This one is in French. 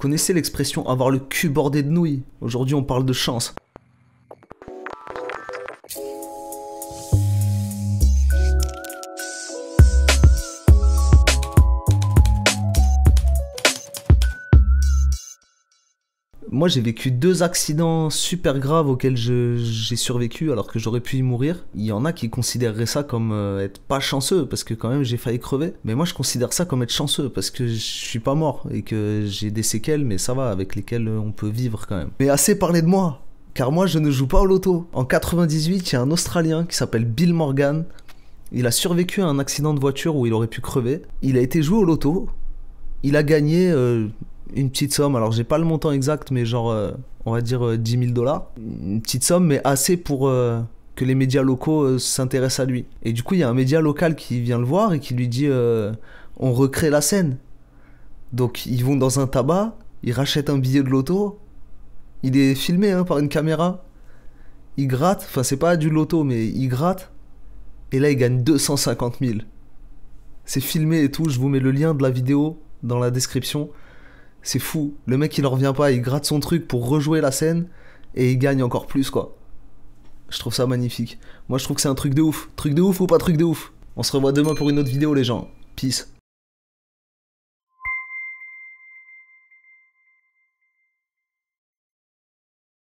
Vous connaissez l'expression avoir le cul bordé de nouilles Aujourd'hui, on parle de chance. moi j'ai vécu deux accidents super graves auxquels j'ai survécu alors que j'aurais pu y mourir. Il y en a qui considéreraient ça comme euh, être pas chanceux parce que quand même j'ai failli crever. Mais moi je considère ça comme être chanceux parce que je suis pas mort et que j'ai des séquelles mais ça va avec lesquelles euh, on peut vivre quand même. Mais assez parler de moi car moi je ne joue pas au loto. En 98, il y a un Australien qui s'appelle Bill Morgan. Il a survécu à un accident de voiture où il aurait pu crever. Il a été joué au loto. Il a gagné euh, une petite somme. Alors, j'ai pas le montant exact, mais genre, euh, on va dire 10 euh, 000 dollars. Une petite somme, mais assez pour euh, que les médias locaux s'intéressent à lui. Et du coup, il y a un média local qui vient le voir et qui lui dit On recrée la scène. Donc, ils vont dans un tabac, ils rachètent un billet de loto. Il est filmé hein, par une caméra. Il gratte, enfin, c'est pas du loto, mais il gratte. Et là, il gagne 250 000. C'est filmé et tout. Je vous mets le lien de la vidéo dans la description. C'est fou. Le mec, il en revient pas. Il gratte son truc pour rejouer la scène et il gagne encore plus, quoi. Je trouve ça magnifique. Moi, je trouve que c'est un truc de ouf. Truc de ouf ou pas truc de ouf On se revoit demain pour une autre vidéo, les gens. Peace.